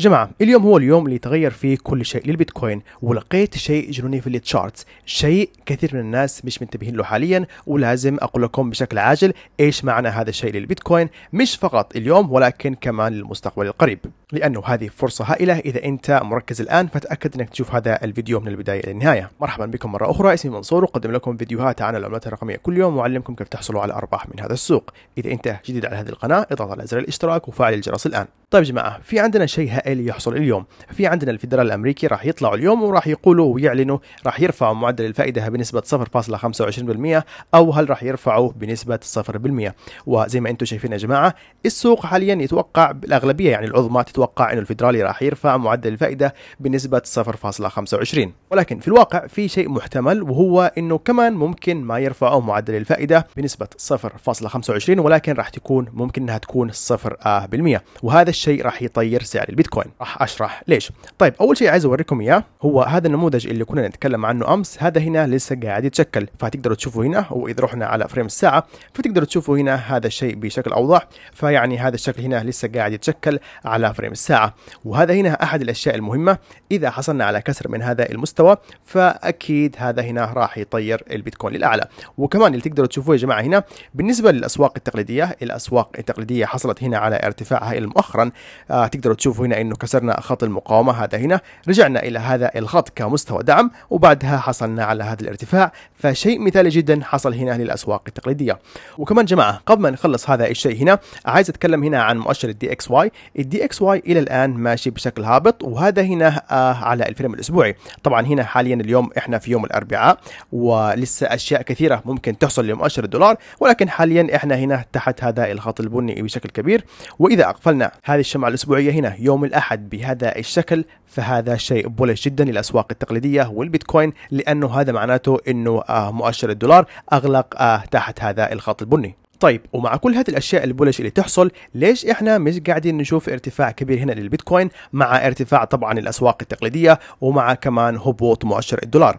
جماعة اليوم هو اليوم اللي تغير فيه كل شيء للبيتكوين ولقيت شيء جنوني في التشارت شيء كثير من الناس مش منتبهين له حاليا ولازم أقول لكم بشكل عاجل إيش معنى هذا الشيء للبيتكوين مش فقط اليوم ولكن كمان للمستقبل القريب لأنه هذه فرصة هائلة إذا أنت مركز الآن فتأكد أنك تشوف هذا الفيديو من البداية إلى النهاية مرحبا بكم مرة أخرى اسمي منصور اقدم لكم فيديوهات عن العملات الرقمية كل يوم وأعلمكم كيف تحصلوا على أرباح من هذا السوق إذا أنت جديد على هذه القناة اضغط على زر الاشتراك وفعل الجرس الآن طيب يا جماعة في عندنا شيء هائل يحصل اليوم في عندنا الفدرال الأمريكي راح يطلع اليوم وراح يقولوا ويعلنوا راح يرفعوا معدل الفائدة بنسبة 0.25% أو هل راح يرفعوا بنسبة 0% وزي ما أنتم شايفين يا جماعة السوق حاليا يتوقع الأغلبية يعني العظمى تتوقع متوقع انه الفدرالي راح يرفع معدل الفائده بنسبه 0.25 ولكن في الواقع في شيء محتمل وهو انه كمان ممكن ما يرفعوا معدل الفائده بنسبه 0.25 ولكن راح تكون ممكن انها تكون 0% آه وهذا الشيء راح يطير سعر البيتكوين راح اشرح ليش طيب اول شيء عايز اوريكم اياه هو هذا النموذج اللي كنا نتكلم عنه امس هذا هنا لسه قاعد يتشكل فتقدروا تشوفوا هنا واذا رحنا على فريم الساعه فتقدروا تشوفوا هنا هذا الشيء بشكل اوضح فيعني هذا الشكل هنا لسه قاعد يتشكل على فريم فريم الساعة وهذا هنا أحد الأشياء المهمة إذا حصلنا على كسر من هذا المستوى فأكيد هذا هنا راح يطير البيتكوين للأعلى وكمان اللي تقدروا تشوفوه يا جماعة هنا بالنسبة للأسواق التقليدية الأسواق التقليدية حصلت هنا على ارتفاع هائل مؤخرا آه تقدروا تشوفوا هنا أنه كسرنا خط المقاومة هذا هنا رجعنا إلى هذا الخط كمستوى دعم وبعدها حصلنا على هذا الارتفاع فشيء مثالي جدا حصل هنا للأسواق التقليدية وكمان جماعة قبل ما نخلص هذا الشيء هنا عايز أتكلم هنا عن مؤشر الدي اكس واي الدي اكس واي الى الان ماشي بشكل هابط وهذا هنا آه على الفيلم الاسبوعي طبعا هنا حاليا اليوم احنا في يوم الاربعاء ولسه اشياء كثيره ممكن تحصل لمؤشر الدولار ولكن حاليا احنا هنا تحت هذا الخط البني بشكل كبير واذا اقفلنا هذه الشمعه الاسبوعيه هنا يوم الاحد بهذا الشكل فهذا شيء بولش جدا للاسواق التقليديه والبيتكوين لانه هذا معناته انه آه مؤشر الدولار اغلق آه تحت هذا الخط البني طيب ومع كل هذه الاشياء البولش اللي تحصل ليش احنا مش قاعدين نشوف ارتفاع كبير هنا للبيتكوين مع ارتفاع طبعا الاسواق التقليديه ومع كمان هبوط مؤشر الدولار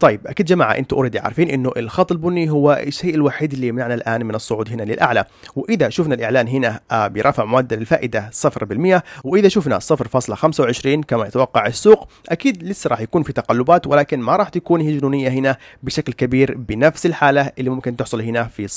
طيب اكيد جماعه انتم اوريدي عارفين انه الخط البني هو الشيء الوحيد اللي يمنعنا الان من الصعود هنا للاعلى واذا شفنا الاعلان هنا آه، برفع معدل الفائده 0% واذا شفنا 0.25 كما يتوقع السوق اكيد لسه راح يكون في تقلبات ولكن ما راح تكون هي جنونيه هنا بشكل كبير بنفس الحاله اللي ممكن تحصل هنا في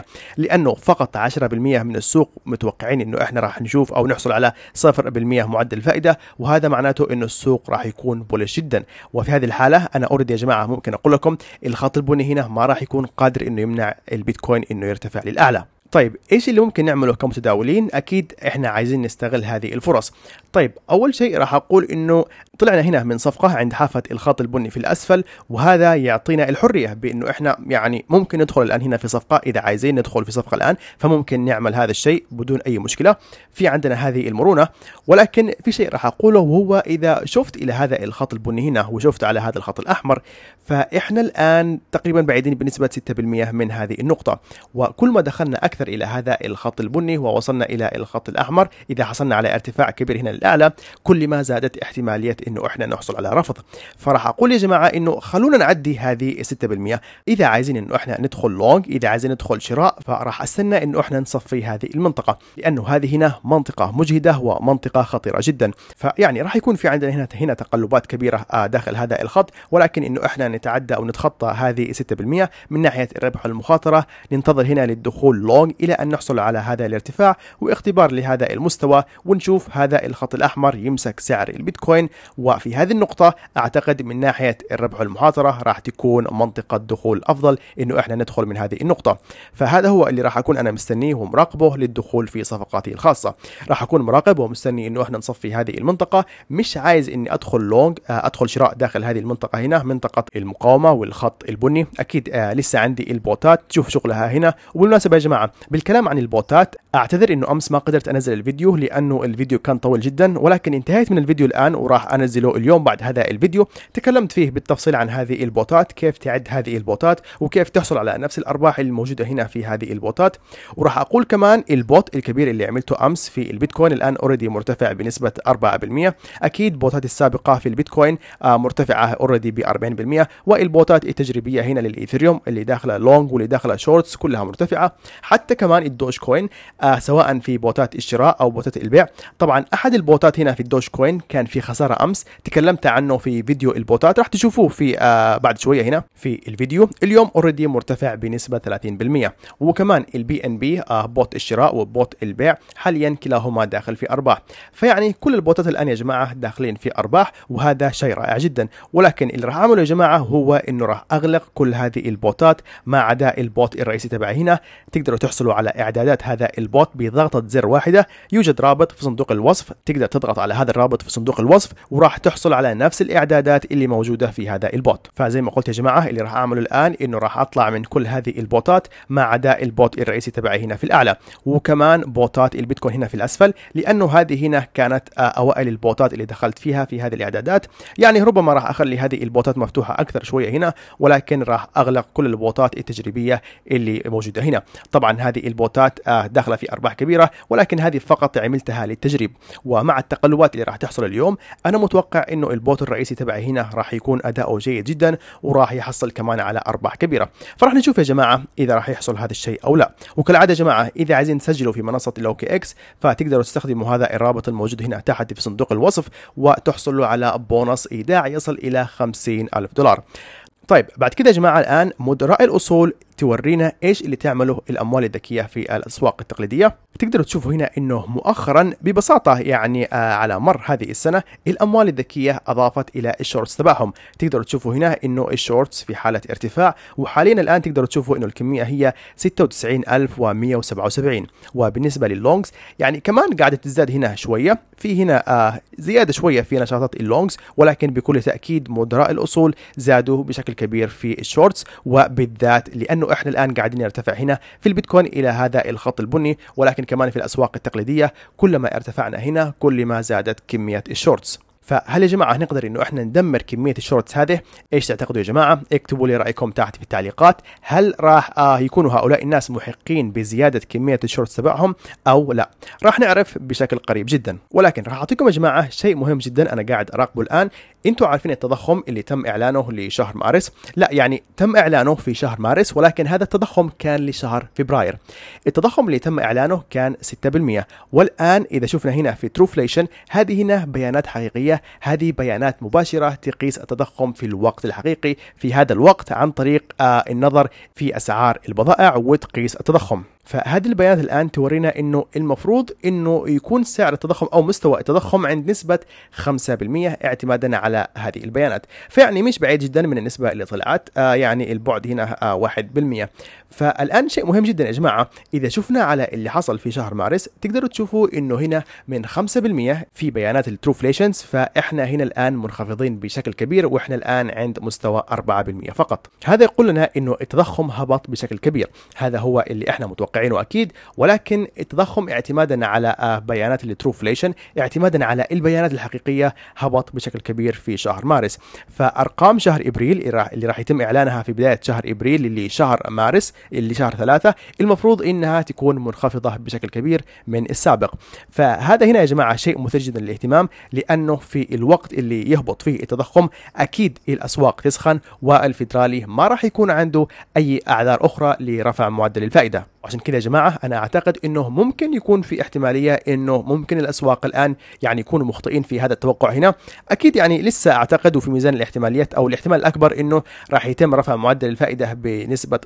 0% لانه فقط 10% من السوق متوقعين انه احنا راح نشوف او نحصل على 0% معدل الفائده وهذا معناته انه السوق راح يكون بولش جدا وفي هذه الحاله انا اوريدي يا جماعه جماعه ممكن اقول لكم الخط البني هنا ما راح يكون قادر انه يمنع البيتكوين انه يرتفع للاعلى طيب ايش اللي ممكن نعمله كمتداولين اكيد احنا عايزين نستغل هذه الفرص طيب اول شيء راح اقول انه طلعنا هنا من صفقه عند حافه الخط البني في الاسفل وهذا يعطينا الحريه بانه احنا يعني ممكن ندخل الان هنا في صفقه اذا عايزين ندخل في صفقه الان فممكن نعمل هذا الشيء بدون اي مشكله في عندنا هذه المرونه ولكن في شيء راح اقوله وهو اذا شفت الى هذا الخط البني هنا وشفت على هذا الخط الاحمر فاحنا الان تقريبا بعيدين بنسبه 6% من هذه النقطه وكل ما دخلنا اكثر أكثر إلى هذا الخط البني ووصلنا إلى الخط الأحمر إذا حصلنا على ارتفاع كبير هنا للأعلى كل ما زادت احتمالية أنه إحنا نحصل على رفض فراح أقول يا جماعة أنه خلونا نعدي هذه 6% إذا عايزين أنه إحنا ندخل لونج إذا عايزين ندخل شراء فراح أستنى أنه إحنا نصفي هذه المنطقة لأنه هذه هنا منطقة مجهدة ومنطقة خطيرة جدا فيعني راح يكون في عندنا هنا هنا تقلبات كبيرة آه، داخل هذا الخط ولكن أنه إحنا نتعدى أو نتخطى هذه 6% من ناحية الربح والمخاطرة ننتظر هنا للدخول لونج إلى أن نحصل على هذا الارتفاع واختبار لهذا المستوى ونشوف هذا الخط الأحمر يمسك سعر البيتكوين وفي هذه النقطة أعتقد من ناحية الربح المحاطرة راح تكون منطقة دخول أفضل إنه إحنا ندخل من هذه النقطة فهذا هو اللي راح أكون أنا مستنيه ومراقبه للدخول في صفقاتي الخاصة راح أكون مراقب ومستني إنه إحنا نصفي هذه المنطقة مش عايز إني أدخل لونج آه، أدخل شراء داخل هذه المنطقة هنا منطقة المقاومة والخط البني أكيد آه، لسه عندي البوتات تشوف شغلها هنا وبالمناسبة يا جماعة بالكلام عن البوتات اعتذر انه امس ما قدرت انزل الفيديو لانه الفيديو كان طويل جدا ولكن انتهيت من الفيديو الان وراح انزله اليوم بعد هذا الفيديو تكلمت فيه بالتفصيل عن هذه البوتات كيف تعد هذه البوتات وكيف تحصل على نفس الارباح الموجوده هنا في هذه البوتات وراح اقول كمان البوت الكبير اللي عملته امس في البيتكوين الان اوريدي مرتفع بنسبه 4% اكيد بوتات السابقه في البيتكوين آه، مرتفعه اوريدي ب 40% والبوتات التجريبيه هنا للايثيريوم اللي داخله لونج واللي داخله شورتس كلها مرتفعه حتى حتى كمان الدوج كوين آه سواء في بوتات الشراء او بوتات البيع طبعا احد البوتات هنا في الدوج كوين كان في خساره امس تكلمت عنه في فيديو البوتات راح تشوفوه في آه بعد شويه هنا في الفيديو اليوم اوريدي مرتفع بنسبه 30% وكمان البي ان آه، بي بوت الشراء وبوت البيع حاليا كلاهما داخل في ارباح فيعني كل البوتات الان يا جماعه داخلين في ارباح وهذا شيء رائع جدا ولكن اللي راح اعمله يا جماعه هو انه راح اغلق كل هذه البوتات ما عدا البوت الرئيسي تبعي هنا تقدروا تحصلوا على إعدادات هذا البوت بضغطة زر واحدة يوجد رابط في صندوق الوصف تقدر تضغط على هذا الرابط في صندوق الوصف وراح تحصل على نفس الإعدادات اللي موجودة في هذا البوت فزي ما قلت يا جماعة اللي راح أعمله الآن إنه راح أطلع من كل هذه البوتات ما عدا البوت الرئيسي تبعي هنا في الأعلى وكمان بوتات البيتكوين هنا في الأسفل لأنه هذه هنا كانت آه، أوائل البوتات اللي دخلت فيها في هذه الإعدادات يعني ربما راح أخلي هذه البوتات مفتوحة أكثر شوية هنا ولكن راح أغلق كل البوتات التجريبية اللي موجودة هنا طبعا هذه البوتات آه، داخله في ارباح كبيره ولكن هذه فقط عملتها للتجريب ومع التقلبات اللي راح تحصل اليوم انا متوقع انه البوت الرئيسي تبعي هنا راح يكون اداؤه جيد جدا وراح يحصل كمان على ارباح كبيره فراح نشوف يا جماعه اذا راح يحصل هذا الشيء او لا وكالعاده يا جماعه اذا عايزين تسجلوا في منصه لوكي اكس فتقدروا تستخدموا هذا الرابط الموجود هنا تحت في صندوق الوصف وتحصلوا على بونص ايداع يصل الى 50 ألف دولار طيب بعد كده يا جماعه الان مدراء الاصول تورينا ايش اللي تعمله الاموال الذكيه في الاسواق التقليديه تقدروا تشوفوا هنا انه مؤخرا ببساطه يعني آه، على مر هذه السنه الاموال الذكيه اضافت الى الشورتس تبعهم تقدروا تشوفوا هنا انه الشورتس في حاله ارتفاع وحاليا الان تقدروا تشوفوا انه الكميه هي 96177 وبالنسبه للونجز يعني كمان قاعده تزداد هنا شويه في هنا آه، زياده شويه في نشاطات اللونجز ولكن بكل تاكيد مدراء الاصول زادوا بشكل كبير في الشورتس وبالذات لانه واحنا الان قاعدين نرتفع هنا في البيتكوين الى هذا الخط البني ولكن كمان في الاسواق التقليديه كلما ارتفعنا هنا كلما زادت كميه الشورتس فهل يا جماعه نقدر انه احنا ندمر كميه الشورتس هذه ايش تعتقدوا يا جماعه اكتبوا لي رايكم تحت في التعليقات هل راح آه يكونوا هؤلاء الناس محقين بزياده كميه الشورتس تبعهم او لا راح نعرف بشكل قريب جدا ولكن راح اعطيكم يا جماعه شيء مهم جدا انا قاعد اراقبه الان انتم عارفين التضخم اللي تم اعلانه لشهر مارس لا يعني تم اعلانه في شهر مارس ولكن هذا التضخم كان لشهر فبراير التضخم اللي تم اعلانه كان 6% والان اذا شفنا هنا في تروفليشن هذه هنا بيانات حقيقيه الحالية هذه بيانات مباشرة تقيس التضخم في الوقت الحقيقي في هذا الوقت عن طريق آه، النظر في أسعار البضائع وتقيس التضخم فهذه البيانات الان تورينا انه المفروض انه يكون سعر التضخم او مستوى التضخم عند نسبه 5% اعتمادا على هذه البيانات، فيعني مش بعيد جدا من النسبه اللي طلعت آه يعني البعد هنا آه 1%، فالان شيء مهم جدا يا جماعه اذا شفنا على اللي حصل في شهر مارس تقدروا تشوفوا انه هنا من 5% في بيانات التروفليشنز فاحنا هنا الان منخفضين بشكل كبير واحنا الان عند مستوى 4% فقط، هذا يقول لنا انه التضخم هبط بشكل كبير، هذا هو اللي احنا متوقعين متوقعينه اكيد ولكن التضخم اعتمادا على آه، بيانات التروفليشن اعتمادا على البيانات الحقيقيه هبط بشكل كبير في شهر مارس فارقام شهر ابريل اللي راح يتم اعلانها في بدايه شهر ابريل اللي شهر مارس اللي شهر ثلاثة المفروض انها تكون منخفضه بشكل كبير من السابق فهذا هنا يا جماعه شيء مثير جدا للاهتمام لانه في الوقت اللي يهبط فيه التضخم اكيد الاسواق تسخن والفيدرالي ما راح يكون عنده اي اعذار اخرى لرفع معدل الفائده وعشان كذا يا جماعة أنا أعتقد أنه ممكن يكون في احتمالية أنه ممكن الأسواق الآن يعني يكونوا مخطئين في هذا التوقع هنا أكيد يعني لسه أعتقد في ميزان الاحتماليات أو الاحتمال الأكبر أنه راح يتم رفع معدل الفائدة بنسبة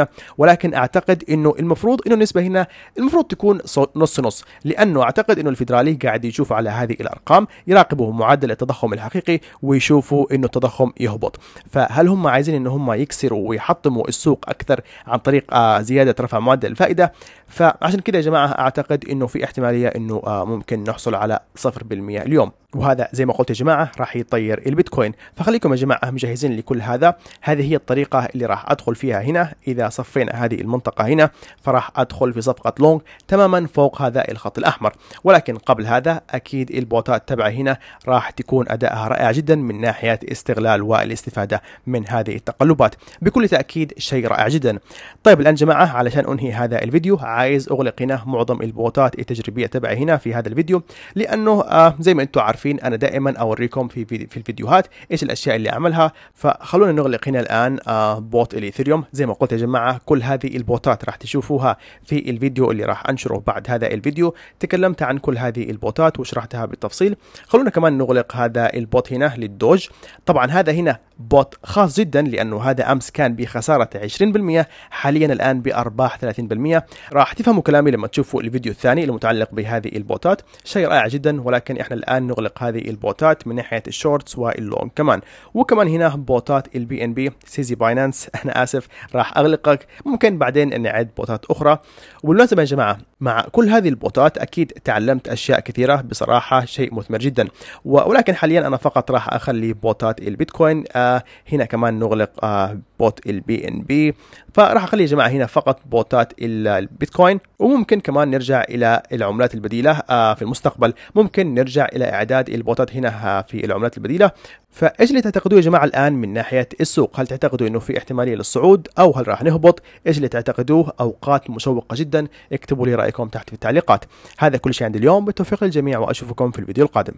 0.25% ولكن أعتقد أنه المفروض أنه النسبة هنا المفروض تكون نص نص لأنه أعتقد أنه الفيدرالي قاعد يشوف على هذه الأرقام يراقبه معدل التضخم الحقيقي ويشوفوا أنه التضخم يهبط فهل هم عايزين أنه هم يكسروا ويحطموا السوق أكثر عن طريق زياده رفع معدل الفائده فعشان كده يا جماعه اعتقد انه في احتماليه انه آه، ممكن نحصل على 0% اليوم وهذا زي ما قلت يا جماعه راح يطير البيتكوين فخليكم يا جماعه مجهزين لكل هذا هذه هي الطريقه اللي راح ادخل فيها هنا اذا صفينا هذه المنطقه هنا فراح ادخل في صفقه لونج تماما فوق هذا الخط الاحمر ولكن قبل هذا اكيد البوتات تبعي هنا راح تكون ادائها رائع جدا من ناحيه استغلال والاستفاده من هذه التقلبات بكل تاكيد شيء رائع جدا طيب الآن جماعة علشان أنهي هذا الفيديو عايز أغلق هنا معظم البوتات التجريبية تبعي هنا في هذا الفيديو لأنه آه زي ما أنتم عارفين أنا دائما أوريكم في في الفيديوهات إيش الأشياء اللي أعملها فخلونا نغلق هنا الآن آه بوت الإيثيريوم زي ما قلت يا جماعة كل هذه البوتات راح تشوفوها في الفيديو اللي راح أنشره بعد هذا الفيديو تكلمت عن كل هذه البوتات وشرحتها بالتفصيل خلونا كمان نغلق هذا البوت هنا للدوج طبعا هذا هنا بوت خاص جدا لأنه هذا أمس كان بخسارة 20% حاليا الآن بأرباح 30% راح تفهموا كلامي لما تشوفوا الفيديو الثاني المتعلق بهذه البوتات شيء رائع جدا ولكن احنا الآن نغلق هذه البوتات من ناحية الشورتس واللونج كمان وكمان هنا بوتات البي ان بي سيزي باينانس أنا آسف راح أغلقك ممكن بعدين نعد بوتات أخرى وبالمناسبة يا جماعة مع كل هذه البوتات اكيد تعلمت اشياء كثيره بصراحه شيء مثمر جدا ولكن حاليا انا فقط راح اخلي بوتات البيتكوين آه، هنا كمان نغلق آه، بوت البي ان بي فراح اخلي يا جماعه هنا فقط بوتات البيتكوين وممكن كمان نرجع الى العملات البديله آه، في المستقبل ممكن نرجع الى اعداد البوتات هنا آه، في العملات البديله فايش اللي تعتقدوه يا جماعه الان من ناحيه السوق هل تعتقدوا انه في احتماليه للصعود او هل راح نهبط ايش اللي تعتقدوه اوقات مشوقه جدا اكتبوا لي رايكم تحت في التعليقات هذا كل شيء عند اليوم بالتوفيق للجميع واشوفكم في الفيديو القادم